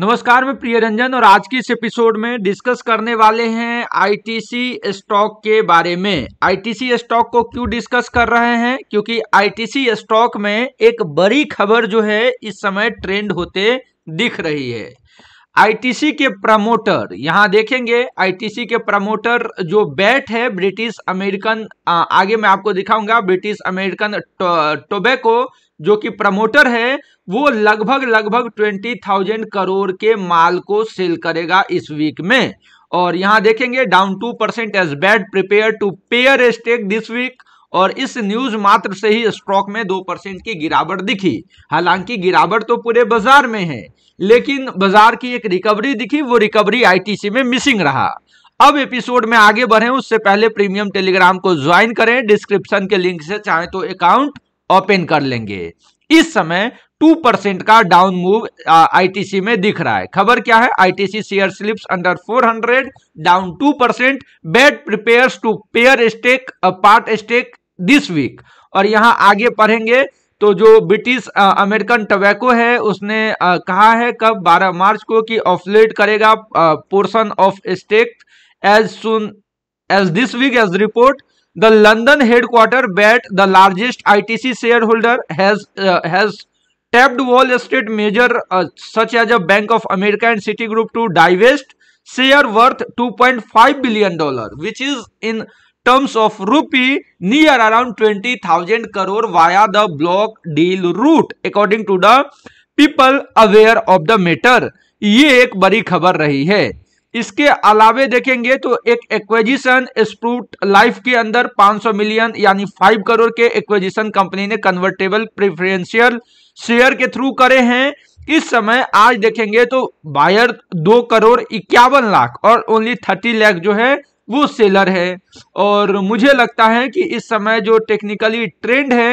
नमस्कार मैं प्रिय रंजन और आज की इस एपिसोड में डिस्कस करने वाले हैं आईटीसी स्टॉक के बारे में आईटीसी स्टॉक को क्यों डिस्कस कर रहे हैं क्योंकि आईटीसी स्टॉक में एक बड़ी खबर जो है इस समय ट्रेंड होते दिख रही है आईटीसी के प्रमोटर यहां देखेंगे आईटीसी के प्रमोटर जो बैट है ब्रिटिश अमेरिकन आगे मैं आपको दिखाऊंगा ब्रिटिश अमेरिकन टोबैको जो कि प्रमोटर है वो लगभग लगभग ट्वेंटी थाउजेंड करोड़ के माल को सेल करेगा इस वीक में और यहां देखेंगे down two percent as BAT prepare to pare stake this week और इस न्यूज मात्र से ही स्टॉक में दो परसेंट की गिरावट दिखी हालांकि गिरावट तो पूरे बाजार में है लेकिन बाजार की एक रिकवरी दिखी वो रिकवरी आईटीसी में मिसिंग रहा अब एपिसोड में आगे बढ़े उससे पहले प्रीमियम टेलीग्राम को ज्वाइन करें डिस्क्रिप्शन के लिंक से चाहे तो अकाउंट ओपन कर लेंगे इस समय टू परसेंट का डाउन मूव आईटीसी में दिख रहा है खबर क्या है ITC share slips under 400 down two percent BAT prepare to pare stake part stake this week और यहाँ आगे पढ़ेंगे तो जो ब्रिटिश अमेरिकन टबैको है उसने आ, कहा है कब 12 मार्च को कि ऑफलेट करेगा portion of stake as soon as this week as reported the London headquartered BAT the largest ITC shareholder has tapped Wall Wall major such as a Bank of America and Citigroup to divest share worth 2.5 billion dollar which is in of rupee near around twenty thousand crore via the block deal route according to the people aware of the matter ये एक बड़ी खबर रही है इसके अलावे देखेंगे तो एक एक्वेजिशन स्प्रूट लाइफ के अंदर 500 मिलियन यानी 5 करोड़ के एक्वेजिशन कंपनी ने कन्वर्टेबल प्रेफरेंशियल शेयर के थ्रू करे हैं इस समय आज देखेंगे तो बायर दो करोड़ इक्यावन लाख और ओनली थर्टी लाख जो है वो सेलर है और मुझे लगता है कि इस समय जो टेक्निकली ट्रेंड है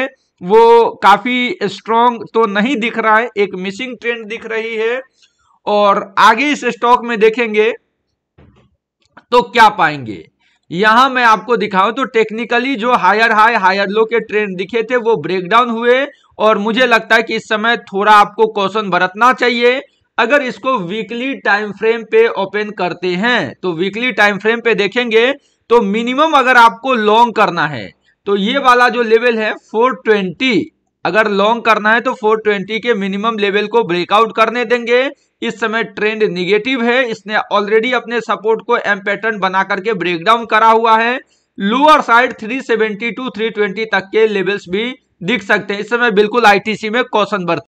वो काफ़ी स्ट्रॉन्ग तो नहीं दिख रहा है एक मिसिंग ट्रेंड दिख रही है और आगे इस स्टॉक में देखेंगे तो क्या पाएंगे यहां मैं आपको दिखाऊं तो टेक्निकली जो हायर हाई हायर लो के ट्रेंड दिखे थे वो ब्रेकडाउन हुए और मुझे लगता है कि इस समय थोड़ा आपको कौशन बरतना चाहिए अगर इसको वीकली टाइम फ्रेम पे ओपन करते हैं तो वीकली टाइम फ्रेम पे देखेंगे तो मिनिमम अगर आपको लॉन्ग करना है तो ये वाला जो लेवल है 420 अगर लॉन्ग करना है तो 420 के मिनिमम लेवल को ब्रेकआउट करने देंगे इस समय ट्रेंड निगेटिव है इसने ऑलरेडी अपने सपोर्ट को एम पैटर्न बना करके ब्रेकडाउन करा हुआ है लोअर साइड 370 टू 320 तक के लेवल्स भी दिख सकते हैं इस समय बिल्कुल आईटीसी में कौशन बरत